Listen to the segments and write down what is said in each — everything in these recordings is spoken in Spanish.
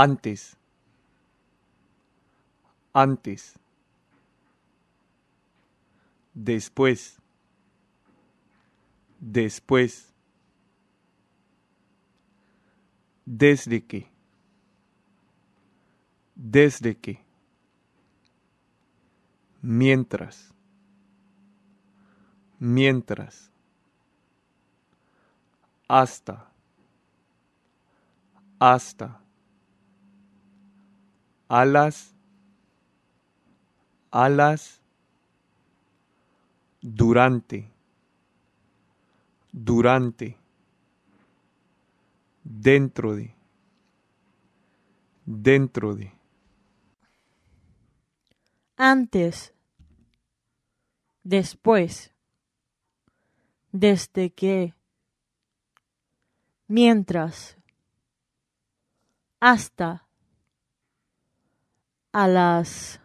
antes, antes, después, después, desde que, desde que, mientras, mientras, hasta, hasta alas, alas, durante, durante, dentro de, dentro de. Antes, después, desde que, mientras, hasta a las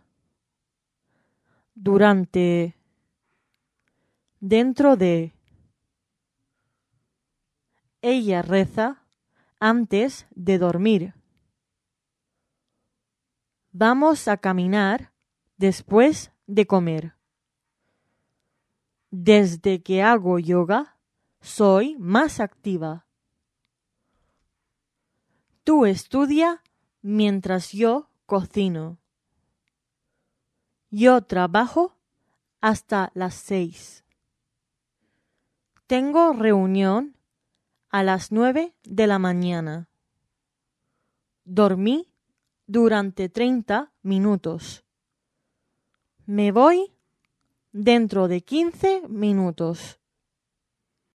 durante dentro de ella reza antes de dormir. Vamos a caminar después de comer. Desde que hago yoga, soy más activa. Tú estudia mientras yo cocino. Yo trabajo hasta las seis. Tengo reunión a las nueve de la mañana. Dormí durante treinta minutos. Me voy dentro de quince minutos.